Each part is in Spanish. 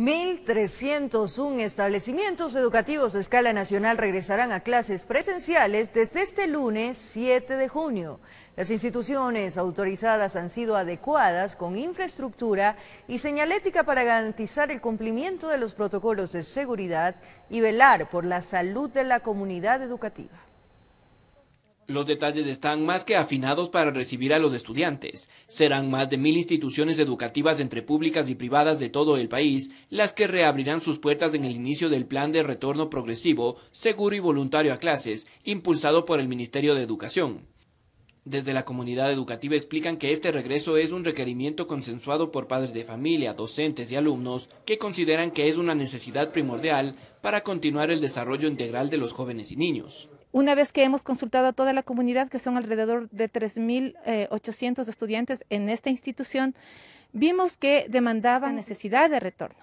1.301 establecimientos educativos a escala nacional regresarán a clases presenciales desde este lunes 7 de junio. Las instituciones autorizadas han sido adecuadas con infraestructura y señalética para garantizar el cumplimiento de los protocolos de seguridad y velar por la salud de la comunidad educativa. Los detalles están más que afinados para recibir a los estudiantes. Serán más de mil instituciones educativas entre públicas y privadas de todo el país las que reabrirán sus puertas en el inicio del plan de retorno progresivo, seguro y voluntario a clases, impulsado por el Ministerio de Educación. Desde la comunidad educativa explican que este regreso es un requerimiento consensuado por padres de familia, docentes y alumnos que consideran que es una necesidad primordial para continuar el desarrollo integral de los jóvenes y niños. Una vez que hemos consultado a toda la comunidad, que son alrededor de 3.800 eh, estudiantes en esta institución, vimos que demandaba necesidad de retorno.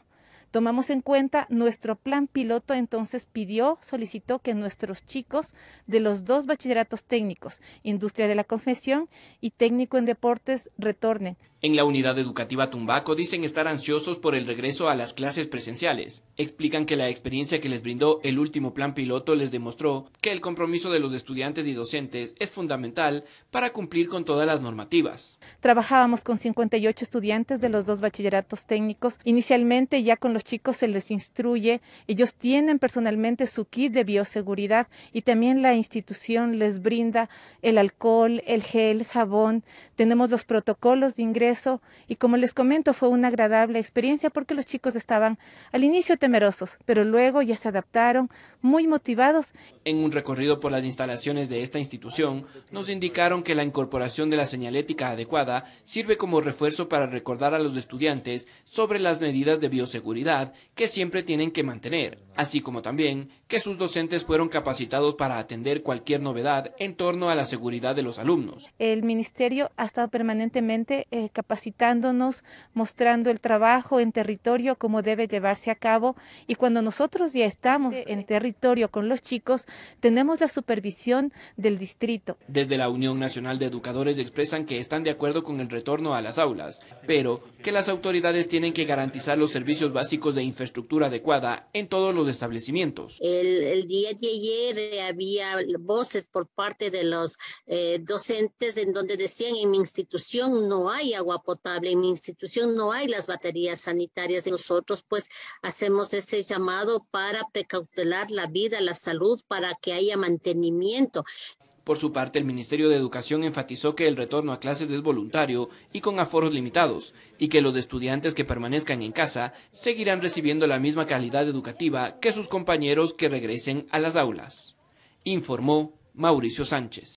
Tomamos en cuenta nuestro plan piloto, entonces pidió, solicitó que nuestros chicos de los dos bachilleratos técnicos, Industria de la Confesión y Técnico en Deportes, retornen. En la unidad educativa Tumbaco dicen estar ansiosos por el regreso a las clases presenciales. Explican que la experiencia que les brindó el último plan piloto les demostró que el compromiso de los estudiantes y docentes es fundamental para cumplir con todas las normativas. Trabajábamos con 58 estudiantes de los dos bachilleratos técnicos, inicialmente ya con los chicos se les instruye, ellos tienen personalmente su kit de bioseguridad y también la institución les brinda el alcohol, el gel, jabón, tenemos los protocolos de ingreso y como les comento fue una agradable experiencia porque los chicos estaban al inicio temerosos, pero luego ya se adaptaron, muy motivados. En un recorrido por las instalaciones de esta institución, nos indicaron que la incorporación de la señalética adecuada sirve como refuerzo para recordar a los estudiantes sobre las medidas de bioseguridad que siempre tienen que mantener, así como también que sus docentes fueron capacitados para atender cualquier novedad en torno a la seguridad de los alumnos. El ministerio ha estado permanentemente eh, capacitándonos, mostrando el trabajo en territorio, cómo debe llevarse a cabo, y cuando nosotros ya estamos en territorio, con los chicos, tenemos la supervisión del distrito. Desde la Unión Nacional de Educadores expresan que están de acuerdo con el retorno a las aulas, pero que las autoridades tienen que garantizar los servicios básicos de infraestructura adecuada en todos los establecimientos. El, día de ayer eh, había voces por parte de los eh, docentes en donde decían en mi institución no hay agua potable, en mi institución no hay las baterías sanitarias. Nosotros pues hacemos ese llamado para precautelar la vida, la salud, para que haya mantenimiento. Por su parte, el Ministerio de Educación enfatizó que el retorno a clases es voluntario y con aforos limitados, y que los estudiantes que permanezcan en casa seguirán recibiendo la misma calidad educativa que sus compañeros que regresen a las aulas. Informó Mauricio Sánchez.